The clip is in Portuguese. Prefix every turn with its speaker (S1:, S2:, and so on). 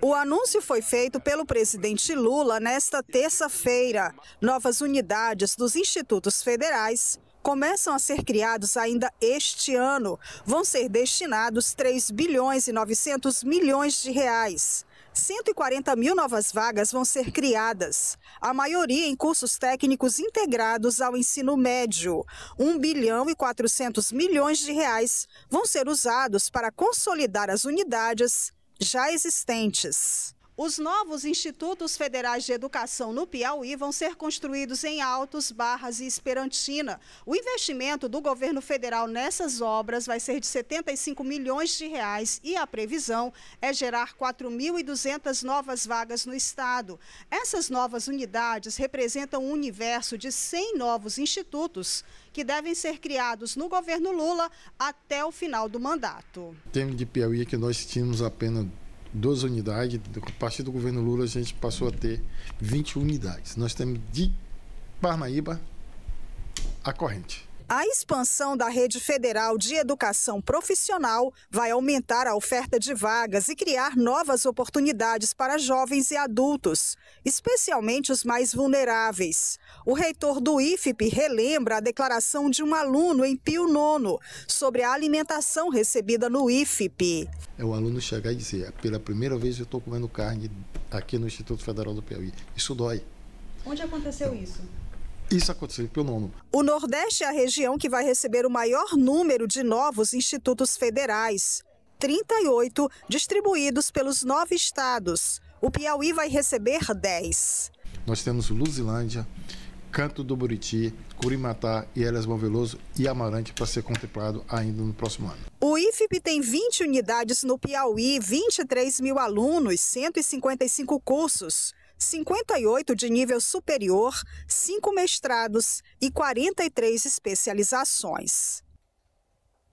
S1: O anúncio foi feito pelo presidente Lula nesta terça-feira. Novas unidades dos institutos federais começam a ser criados ainda este ano. Vão ser destinados 3 bilhões e 900 milhões de reais. 140 mil novas vagas vão ser criadas, a maioria em cursos técnicos integrados ao ensino médio. 1 bilhão e 400 milhões de reais vão ser usados para consolidar as unidades já existentes. Os novos institutos federais de educação no Piauí vão ser construídos em Altos, Barras e Esperantina. O investimento do governo federal nessas obras vai ser de 75 milhões de reais e a previsão é gerar 4.200 novas vagas no estado. Essas novas unidades representam um universo de 100 novos institutos que devem ser criados no governo Lula até o final do mandato.
S2: Tem de Piauí, é que nós tínhamos apenas 12 unidades. A partir do governo Lula, a gente passou a ter 20 unidades. Nós temos de Parnaíba a corrente.
S1: A expansão da rede federal de educação profissional vai aumentar a oferta de vagas e criar novas oportunidades para jovens e adultos, especialmente os mais vulneráveis. O reitor do IFP relembra a declaração de um aluno em Pio Nono sobre a alimentação recebida no IFP.
S2: É o aluno chegar e dizer: pela primeira vez eu estou comendo carne aqui no Instituto Federal do Piauí. Isso dói.
S1: Onde aconteceu então, isso?
S2: Isso aconteceu em Nono.
S1: O Nordeste é a região que vai receber o maior número de novos institutos federais. 38 distribuídos pelos nove estados. O Piauí vai receber 10.
S2: Nós temos Luzilândia, Canto do Buriti, Curimatá e Bom Veloso e Amarante para ser contemplado ainda no próximo ano.
S1: O IFIP tem 20 unidades no Piauí, 23 mil alunos, 155 cursos. 58 de nível superior, 5 mestrados e 43 especializações.